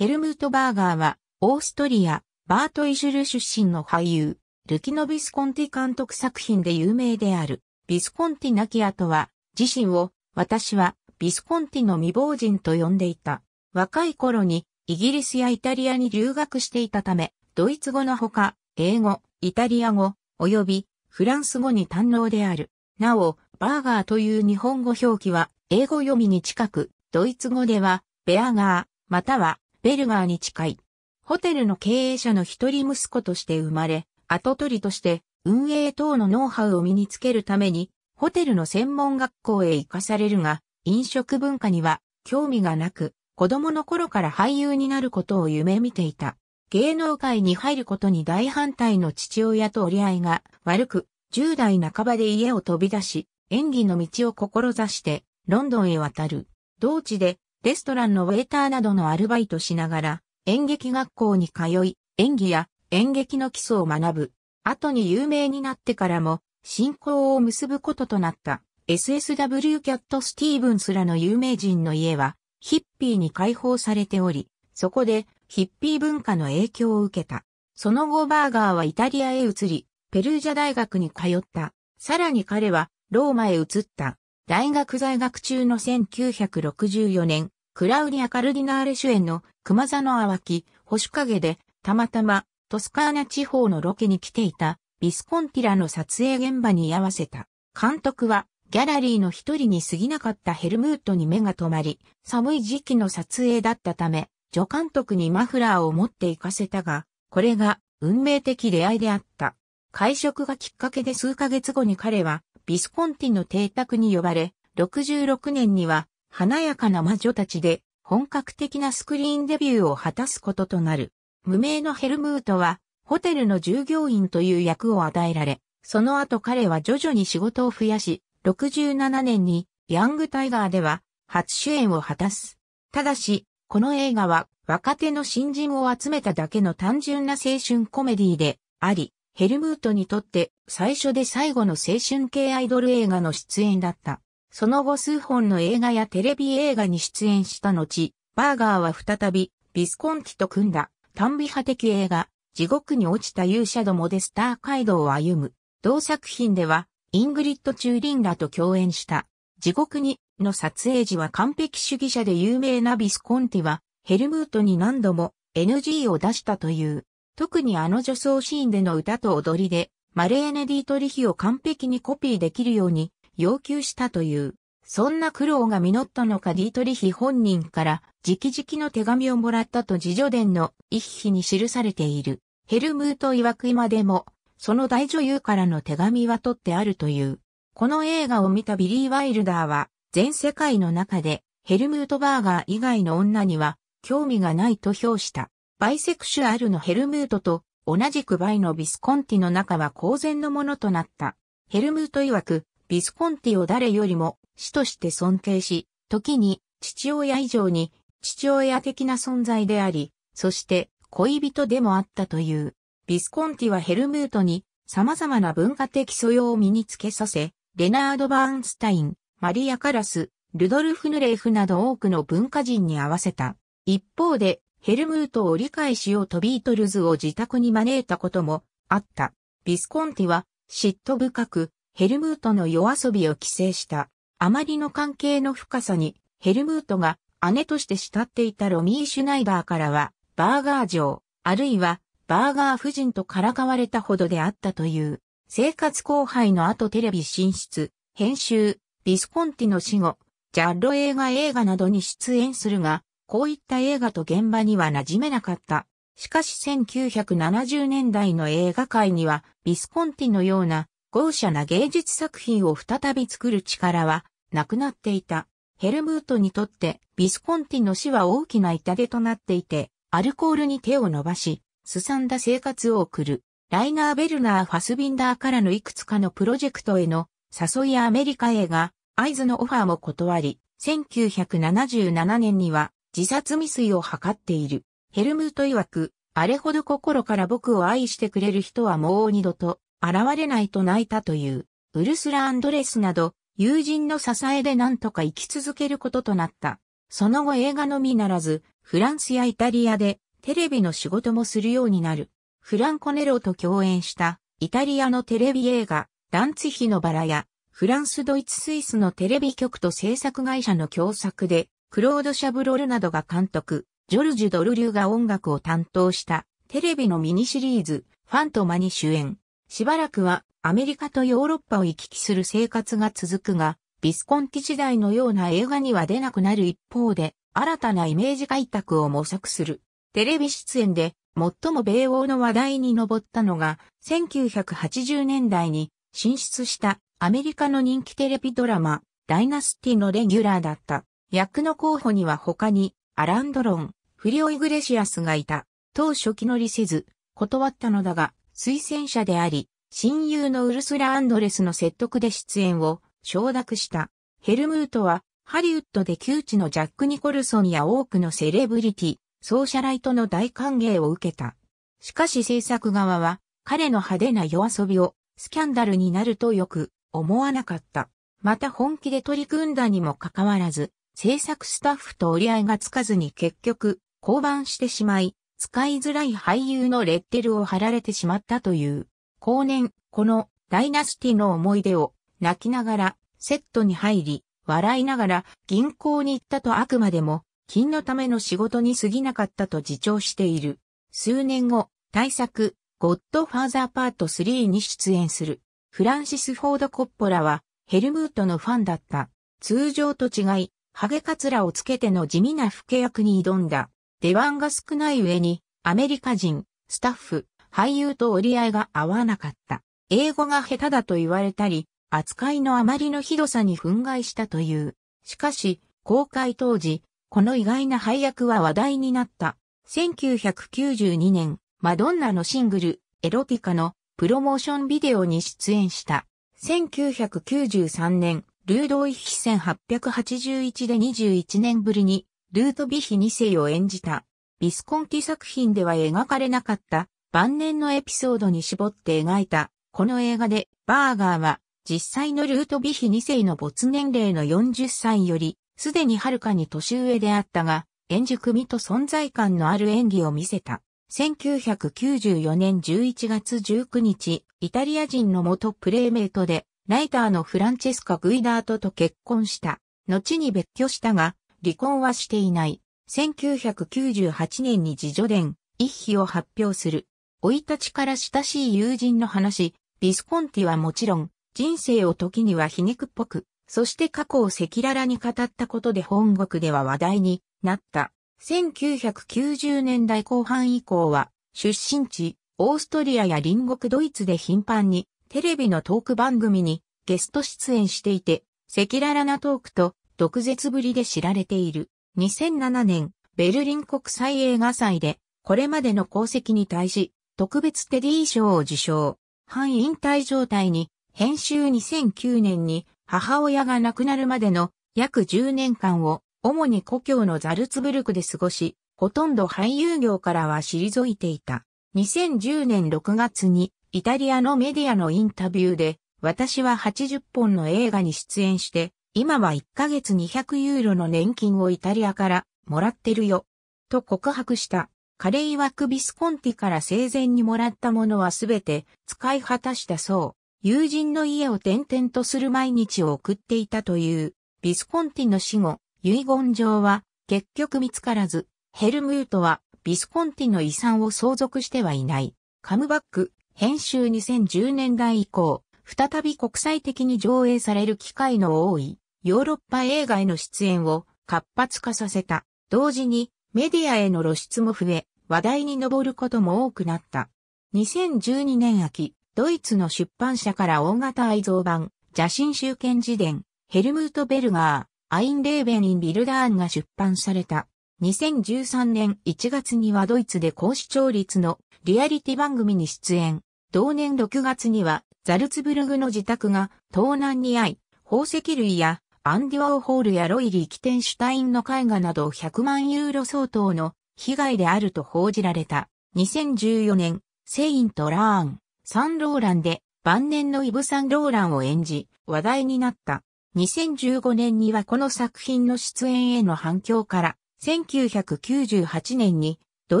ヘルムート・バーガーは、オーストリア、バートイシュル出身の俳優、ルキノ・ビスコンティ監督作品で有名である。ビスコンティキきとは、自身を、私は、ビスコンティの未亡人と呼んでいた。若い頃に、イギリスやイタリアに留学していたため、ドイツ語のほか、英語、イタリア語、及び、フランス語に堪能である。なお、バーガーという日本語表記は、英語読みに近く、ドイツ語では、ベアガー、または、ベルガーに近い。ホテルの経営者の一人息子として生まれ、跡取りとして運営等のノウハウを身につけるために、ホテルの専門学校へ行かされるが、飲食文化には興味がなく、子供の頃から俳優になることを夢見ていた。芸能界に入ることに大反対の父親と折り合いが悪く、10代半ばで家を飛び出し、演技の道を志して、ロンドンへ渡る。同地でレストランのウェイターなどのアルバイトしながら、演劇学校に通い、演技や演劇の基礎を学ぶ。後に有名になってからも、信仰を結ぶこととなった SSW キャット・スティーブンスらの有名人の家は、ヒッピーに解放されており、そこでヒッピー文化の影響を受けた。その後バーガーはイタリアへ移り、ペルージャ大学に通った。さらに彼はローマへ移った。大学在学中の1964年、クラウディア・カルディナーレ主演の熊座の淡き、星影で、たまたま、トスカーナ地方のロケに来ていた、ビスコンティラの撮影現場に居合わせた。監督は、ギャラリーの一人に過ぎなかったヘルムートに目が止まり、寒い時期の撮影だったため、助監督にマフラーを持って行かせたが、これが運命的出会いであった。会食がきっかけで数ヶ月後に彼は、ビスコンティの邸宅に呼ばれ、66年には、華やかな魔女たちで、本格的なスクリーンデビューを果たすこととなる。無名のヘルムートは、ホテルの従業員という役を与えられ、その後彼は徐々に仕事を増やし、67年に、ヤングタイガーでは、初主演を果たす。ただし、この映画は、若手の新人を集めただけの単純な青春コメディで、あり、ヘルムートにとって最初で最後の青春系アイドル映画の出演だった。その後数本の映画やテレビ映画に出演した後、バーガーは再びビスコンティと組んだ短美派的映画、地獄に落ちた勇者どもでスター街道を歩む。同作品では、イングリッド・チューリンらと共演した。地獄にの撮影時は完璧主義者で有名なビスコンティは、ヘルムートに何度も NG を出したという。特にあの女装シーンでの歌と踊りで、マレーネ・ディートリヒを完璧にコピーできるように要求したという。そんな苦労が実ったのかディートリヒ本人から直々の手紙をもらったと自叙伝の一筆に記されている。ヘルムート曰く今でも、その大女優からの手紙は取ってあるという。この映画を見たビリー・ワイルダーは、全世界の中でヘルムート・バーガー以外の女には興味がないと評した。バイセクシュアルのヘルムートと同じくバイのビスコンティの中は公然のものとなった。ヘルムート曰く、ビスコンティを誰よりも死として尊敬し、時に父親以上に父親的な存在であり、そして恋人でもあったという。ビスコンティはヘルムートに様々な文化的素養を身につけさせ、レナード・バーンスタイン、マリア・カラス、ルドルフ・ヌレーフなど多くの文化人に合わせた。一方で、ヘルムートを理解しようとビートルズを自宅に招いたこともあった。ビスコンティは嫉妬深くヘルムートの夜遊びを規制した。あまりの関係の深さにヘルムートが姉として慕っていたロミー・シュナイバーからはバーガー嬢、あるいはバーガー夫人とからかわれたほどであったという。生活後輩の後テレビ進出、編集、ビスコンティの死後、ジャッロ映画映画などに出演するが、こういった映画と現場には馴染めなかった。しかし1970年代の映画界には、ビスコンティのような豪奢な芸術作品を再び作る力はなくなっていた。ヘルムートにとってビスコンティの死は大きな痛手となっていて、アルコールに手を伸ばし、すさんだ生活を送る。ライナー・ベルナー・ファスビンダーからのいくつかのプロジェクトへの誘いやアメリカ映画、合図のオファーも断り、1977年には自殺未遂を図っている。ヘルムート曰く、あれほど心から僕を愛してくれる人はもう二度と現れないと泣いたという、ウルスラ・アンドレスなど、友人の支えで何とか生き続けることとなった。その後映画のみならず、フランスやイタリアでテレビの仕事もするようになる。フランコネロと共演したイタリアのテレビ映画、ダンツヒのバラや、フランス、ドイツ、スイスのテレビ局と制作会社の共作で、クロード・シャブロルなどが監督、ジョルジュ・ドルリューが音楽を担当したテレビのミニシリーズ、ファントマに主演。しばらくはアメリカとヨーロッパを行き来する生活が続くが、ビスコンティ時代のような映画には出なくなる一方で、新たなイメージ開拓を模索する。テレビ出演で最も米欧の話題に上ったのが、1980年代に進出したアメリカの人気テレビドラマ、ダイナスティのレギュラーだった。役の候補には他に、アランドロン、フリオ・イグレシアスがいた。当初気乗りせず、断ったのだが、推薦者であり、親友のウルスラ・アンドレスの説得で出演を承諾した。ヘルムートは、ハリウッドで窮地のジャック・ニコルソンや多くのセレブリティ、ソーシャライトの大歓迎を受けた。しかし制作側は、彼の派手な夜遊びを、スキャンダルになるとよく思わなかった。また本気で取り組んだにもかかわらず、制作スタッフと折り合いがつかずに結局、降板してしまい、使いづらい俳優のレッテルを貼られてしまったという。後年、このダイナスティの思い出を泣きながらセットに入り、笑いながら銀行に行ったとあくまでも、金のための仕事に過ぎなかったと自重している。数年後、大作、ゴッドファーザーパート3に出演する。フランシス・フォード・コッポラは、ヘルムートのファンだった。通常と違い、ハゲカツラをつけての地味な吹け役に挑んだ。出番が少ない上に、アメリカ人、スタッフ、俳優と折り合いが合わなかった。英語が下手だと言われたり、扱いのあまりのひどさに憤慨したという。しかし、公開当時、この意外な配役は話題になった。1992年、マドンナのシングル、エロティカのプロモーションビデオに出演した。1993年、ルードイヒ1881で21年ぶりに、ルートビヒ2世を演じた。ビスコンティ作品では描かれなかった晩年のエピソードに絞って描いた。この映画で、バーガーは、実際のルートビヒ2世の没年齢の40歳より、すでにはるかに年上であったが、演じ組と存在感のある演技を見せた。1994年11月19日、イタリア人の元プレイメイトで、ライターのフランチェスカ・グイダートと結婚した。後に別居したが、離婚はしていない。1998年に自助伝、一碑を発表する。老い立ちから親しい友人の話、ビスコンティはもちろん、人生を時には皮肉っぽく、そして過去を赤裸々に語ったことで本国では話題になった。1990年代後半以降は、出身地、オーストリアや隣国ドイツで頻繁にテレビのトーク番組にゲスト出演していて、赤裸々なトークと毒舌ぶりで知られている。2007年、ベルリン国際映画祭で、これまでの功績に対し、特別テディ賞を受賞。半引退状態に、編集2009年に母親が亡くなるまでの約10年間を主に故郷のザルツブルクで過ごし、ほとんど俳優業からは退いていた。2010年6月にイタリアのメディアのインタビューで、私は80本の映画に出演して、今は1ヶ月200ユーロの年金をイタリアからもらってるよ。と告白した。彼曰くビスコンティから生前にもらったものはすべて使い果たしたそう。友人の家を転々とする毎日を送っていたという、ビスコンティの死後、遺言状は結局見つからず、ヘルムートはビスコンティの遺産を相続してはいない。カムバック、編集2010年代以降、再び国際的に上映される機会の多いヨーロッパ映画への出演を活発化させた。同時にメディアへの露出も増え、話題に上ることも多くなった。2012年秋、ドイツの出版社から大型愛蔵版、邪神集権自伝、ヘルムート・ベルガー、アイン・レーベン・イン・ビルダーンが出版された。2013年1月にはドイツで高視聴率のリアリティ番組に出演。同年6月にはザルツブルグの自宅が盗難に遭い、宝石類やアンディ・ワオホールやロイ・リー・キテンシュタインの絵画など100万ユーロ相当の被害であると報じられた。2014年、セイント・ラーン、サンローランで晩年のイブ・サンローランを演じ、話題になった。2015年にはこの作品の出演への反響から、1998年にド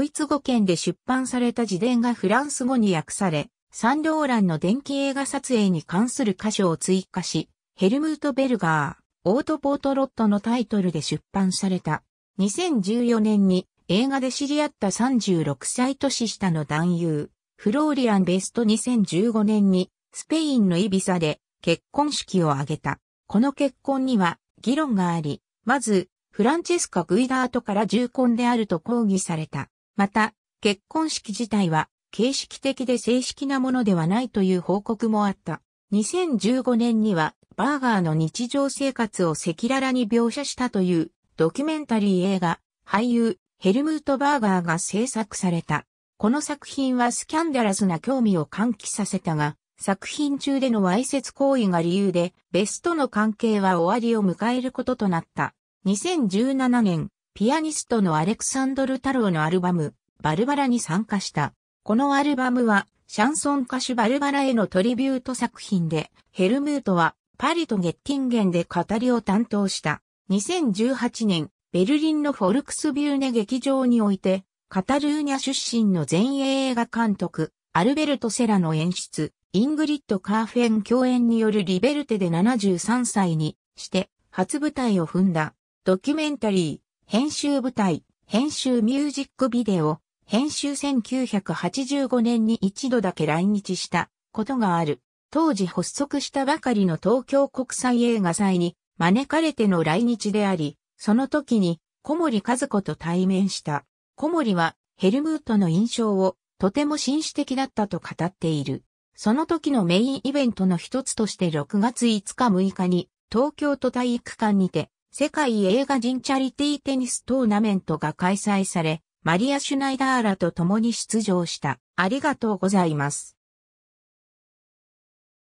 イツ語圏で出版された自伝がフランス語に訳され、サンローランの電気映画撮影に関する箇所を追加し、ヘルムート・ベルガー、オートポートロットのタイトルで出版された。2014年に映画で知り合った36歳年下の男優、フローリアン・ベスト2015年にスペインのイビサで結婚式を挙げた。この結婚には議論があり、まずフランチェスカ・グイダートから重婚であると抗議された。また、結婚式自体は形式的で正式なものではないという報告もあった。2015年にはバーガーの日常生活を赤裸々に描写したというドキュメンタリー映画、俳優、ヘルムート・バーガーが制作された。この作品はスキャンダラスな興味を喚起させたが、作品中でのわいせつ行為が理由で、ベストの関係は終わりを迎えることとなった。2017年、ピアニストのアレクサンドルタローのアルバム、バルバラに参加した。このアルバムは、シャンソン歌手バルバラへのトリビュート作品で、ヘルムートは、パリとゲッティンゲンで語りを担当した。2018年、ベルリンのフォルクスビューネ劇場において、カタルーニャ出身の前衛映画監督、アルベルト・セラの演出、イングリッド・カーフェン共演によるリベルテで73歳にして、初舞台を踏んだ。ドキュメンタリー、編集舞台、編集ミュージックビデオ、編集1985年に一度だけ来日したことがある。当時発足したばかりの東京国際映画祭に招かれての来日であり、その時に小森和子と対面した。小森はヘルムートの印象をとても紳士的だったと語っている。その時のメインイベントの一つとして6月5日6日に東京都体育館にて世界映画人チャリティーテニストーナメントが開催され、マリア・シュナイダーラと共に出場した。ありがとうございます。